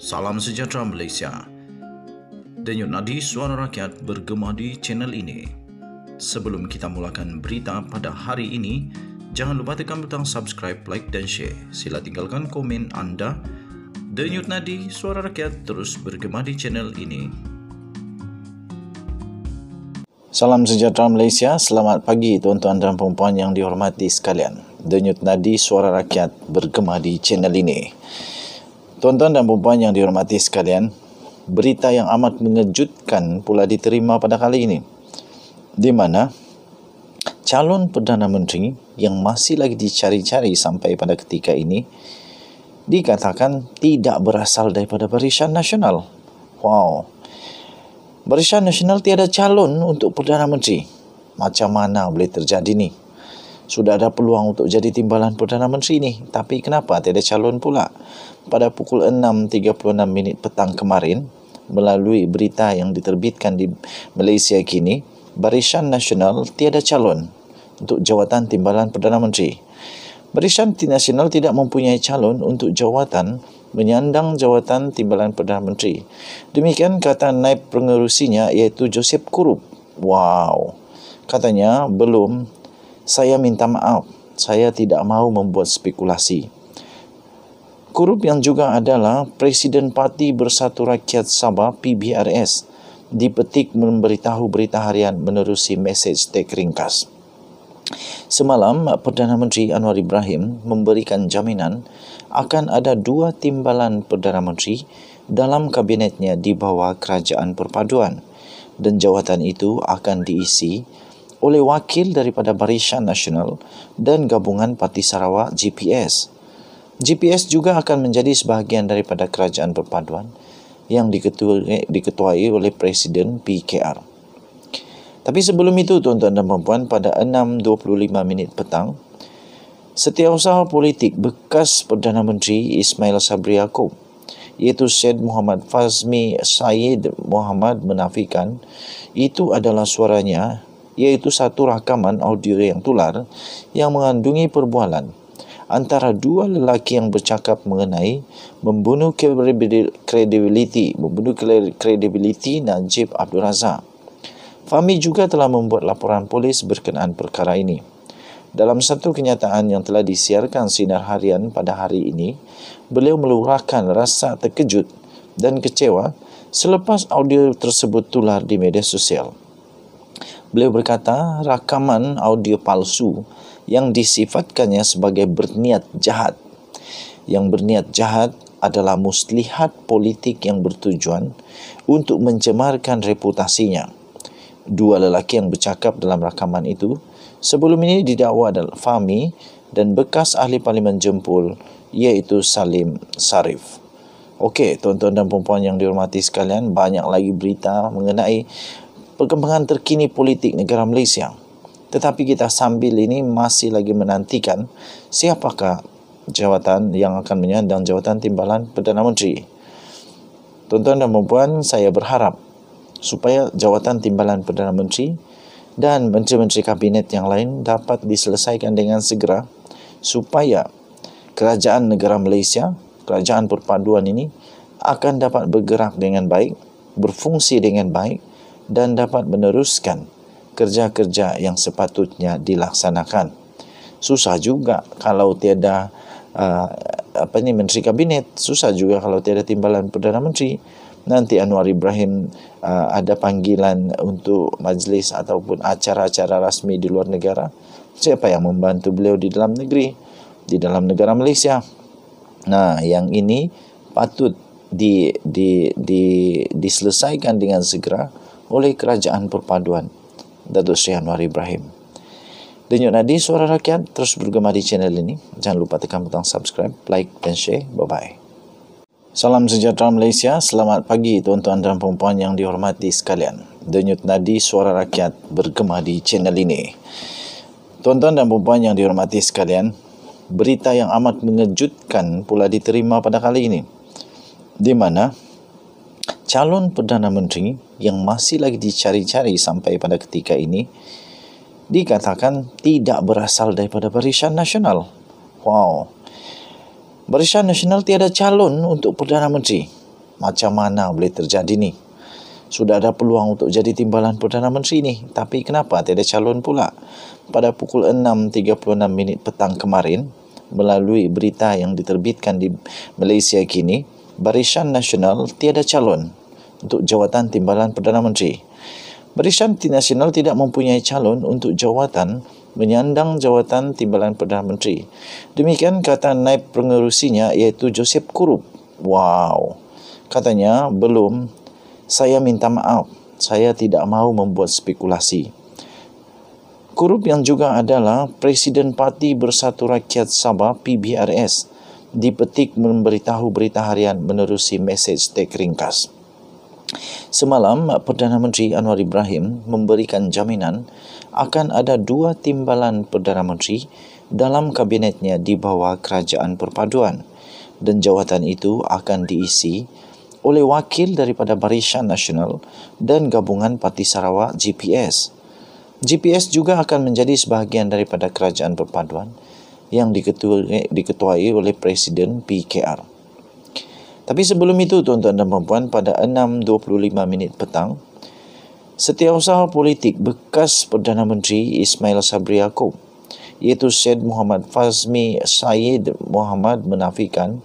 Salam sejahtera Malaysia. Denyut nadi suara rakyat bergema di channel ini. Sebelum kita mulakan berita pada hari ini, jangan lupa tekan butang subscribe, like dan share. Sila tinggalkan komen anda. Denyut nadi suara rakyat terus bergema di channel ini. Salam sejahtera Malaysia. Selamat pagi tuan-tuan dan puan-puan yang dihormati sekalian. Denyut nadi suara rakyat bergema di channel ini. Tuan-tuan dan perempuan yang dihormati sekalian, berita yang amat mengejutkan pula diterima pada kali ini. Di mana calon Perdana Menteri yang masih lagi dicari-cari sampai pada ketika ini dikatakan tidak berasal daripada Barisan Nasional. Wow. Barisan Nasional tiada calon untuk Perdana Menteri. Macam mana boleh terjadi ni? sudah ada peluang untuk jadi timbalan Perdana Menteri ini. Tapi kenapa tiada calon pula? Pada pukul 6.36 petang kemarin, melalui berita yang diterbitkan di Malaysia kini, Barisan Nasional tiada calon untuk jawatan timbalan Perdana Menteri. Barisan Nasional tidak mempunyai calon untuk jawatan menyandang jawatan timbalan Perdana Menteri. Demikian kata naib pengerusinya iaitu Joseph Kurup. Wow. Katanya belum saya minta maaf, saya tidak mau membuat spekulasi. Kurup yang juga adalah Presiden Parti Bersatu Rakyat Sabah PBRS dipetik memberitahu berita harian menerusi message tek ringkas. Semalam, Perdana Menteri Anwar Ibrahim memberikan jaminan akan ada dua timbalan Perdana Menteri dalam kabinetnya di bawah Kerajaan Perpaduan dan jawatan itu akan diisi oleh wakil daripada Barisan Nasional dan gabungan Parti Sarawak GPS. GPS juga akan menjadi sebahagian daripada kerajaan perpaduan yang diketuai, diketuai oleh Presiden PKR. Tapi sebelum itu tuan-tuan dan puan pada 6.25 minit petang setiausaha politik bekas Perdana Menteri Ismail Sabri Yaakob iaitu Syed Muhammad Fazmi Syed Muhammad menafikan itu adalah suaranya iaitu satu rakaman audio yang tular yang mengandungi perbualan antara dua lelaki yang bercakap mengenai membunuh kredibiliti membunuh kredibiliti Najib Abdul Razak. Fahmi juga telah membuat laporan polis berkenaan perkara ini. Dalam satu kenyataan yang telah disiarkan sinar harian pada hari ini, beliau meluahkan rasa terkejut dan kecewa selepas audio tersebut tular di media sosial. Beliau berkata, rakaman audio palsu yang disifatkannya sebagai berniat jahat. Yang berniat jahat adalah muslihat politik yang bertujuan untuk mencemarkan reputasinya. Dua lelaki yang bercakap dalam rakaman itu sebelum ini didakwa adalah Fahmi dan bekas ahli parlimen Jempul, iaitu Salim Sarif. Okey, tuan-tuan dan puan-puan yang dihormati sekalian, banyak lagi berita mengenai perkembangan terkini politik negara Malaysia. Tetapi kita sambil ini masih lagi menantikan siapakah jawatan yang akan menyandang jawatan timbalan Perdana Menteri. Tuan-tuan dan perempuan, saya berharap supaya jawatan timbalan Perdana Menteri dan menteri-menteri kabinet yang lain dapat diselesaikan dengan segera supaya kerajaan negara Malaysia, kerajaan perpaduan ini akan dapat bergerak dengan baik, berfungsi dengan baik dan dapat meneruskan kerja-kerja yang sepatutnya dilaksanakan. Susah juga kalau tiada uh, apa ini menteri kabinet, susah juga kalau tiada timbalan perdana menteri. Nanti Anwar Ibrahim uh, ada panggilan untuk majlis ataupun acara-acara rasmi di luar negara. Siapa yang membantu beliau di dalam negeri, di dalam negara Malaysia? Nah, yang ini patut di, di, di, diselesaikan dengan segera oleh kerajaan perpaduan Datuk Seri Anwar Ibrahim. Denyut nadi suara rakyat terus bergemar di channel ini. Jangan lupa tekan butang subscribe, like dan share. Bye-bye. Salam sejahtera Malaysia. Selamat pagi tuan-tuan dan puan-puan yang dihormati sekalian. Denyut nadi suara rakyat bergema di channel ini. Tuan-tuan dan puan-puan yang dihormati sekalian, berita yang amat mengejutkan pula diterima pada kali ini. Di mana calon Perdana Menteri yang masih lagi dicari-cari sampai pada ketika ini dikatakan tidak berasal daripada Barisan Nasional. Wow. Barisan Nasional tiada calon untuk Perdana Menteri. Macam mana boleh terjadi ni? Sudah ada peluang untuk jadi timbalan Perdana Menteri ni. Tapi kenapa tiada calon pula? Pada pukul 6.36 petang kemarin, melalui berita yang diterbitkan di Malaysia kini, Barisan Nasional tiada calon untuk jawatan timbalan Perdana Menteri. Barisan Nasional tidak mempunyai calon untuk jawatan menyandang jawatan timbalan Perdana Menteri. Demikian kata naib pengerusinya iaitu Joseph Kurup. Wow. Katanya belum saya minta maaf. Saya tidak mahu membuat spekulasi. Kurup yang juga adalah Presiden Parti Bersatu Rakyat Sabah PBRS dipetik memberitahu berita harian menerusi mesej teks ringkas. Semalam, Perdana Menteri Anwar Ibrahim memberikan jaminan akan ada dua timbalan Perdana Menteri dalam kabinetnya di bawah Kerajaan Perpaduan dan jawatan itu akan diisi oleh wakil daripada Barisan Nasional dan Gabungan Parti Sarawak GPS. GPS juga akan menjadi sebahagian daripada Kerajaan Perpaduan yang diketuai, oleh Presiden PKR. Tapi sebelum itu tuan-tuan dan puan-puan pada 6.25 minit petang Setiausaha politik bekas Perdana Menteri Ismail Sabri Yaakob iaitu Syed Muhammad Fazmi Syed Muhammad menafikan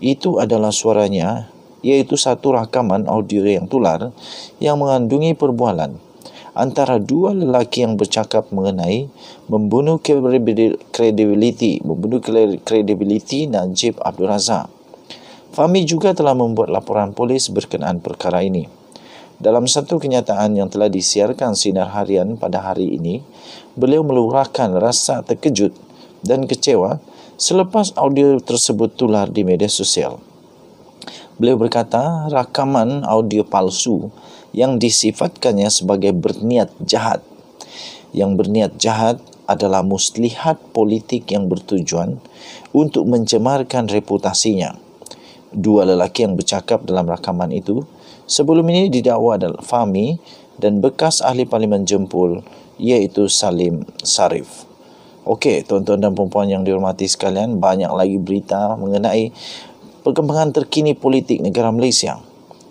itu adalah suaranya iaitu satu rakaman audio yang tular yang mengandungi perbualan antara dua lelaki yang bercakap mengenai membunuh kredibiliti membunuh kredibiliti Najib Abdul Razak Fahmi juga telah membuat laporan polis berkenaan perkara ini. Dalam satu kenyataan yang telah disiarkan sinar harian pada hari ini, beliau meluahkan rasa terkejut dan kecewa selepas audio tersebut tular di media sosial. Beliau berkata, rakaman audio palsu yang disifatkannya sebagai berniat jahat. Yang berniat jahat adalah muslihat politik yang bertujuan untuk mencemarkan reputasinya dua lelaki yang bercakap dalam rakaman itu sebelum ini didakwa adalah Fahmi dan bekas ahli parlimen Jempul iaitu Salim Sarif. Okey, tuan-tuan dan puan-puan yang dihormati sekalian, banyak lagi berita mengenai perkembangan terkini politik negara Malaysia.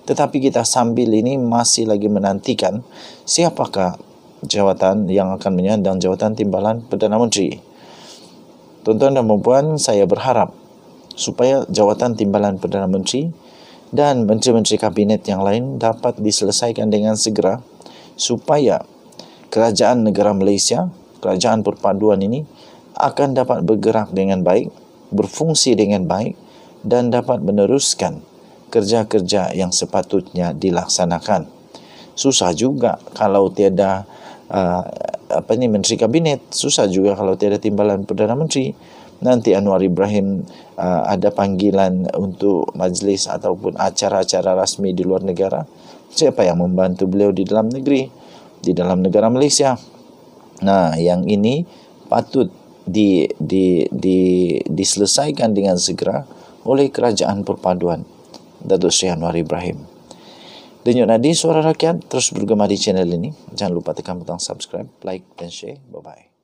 Tetapi kita sambil ini masih lagi menantikan siapakah jawatan yang akan menyandang jawatan timbalan Perdana Menteri. Tuan-tuan dan puan-puan, saya berharap supaya jawatan timbalan Perdana Menteri dan menteri-menteri kabinet yang lain dapat diselesaikan dengan segera supaya kerajaan negara Malaysia, kerajaan perpaduan ini akan dapat bergerak dengan baik, berfungsi dengan baik dan dapat meneruskan kerja-kerja yang sepatutnya dilaksanakan. Susah juga kalau tiada uh, apa ni menteri kabinet, susah juga kalau tiada timbalan perdana menteri nanti Anwar Ibrahim uh, ada panggilan untuk majlis ataupun acara-acara rasmi di luar negara siapa yang membantu beliau di dalam negeri di dalam negara Malaysia nah yang ini patut di di di diselesaikan dengan segera oleh kerajaan perpaduan Datuk Seri Anwar Ibrahim Denyut Nadi, Suara Rakyat terus bergema di channel ini. Jangan lupa tekan butang subscribe, like dan share. Bye-bye.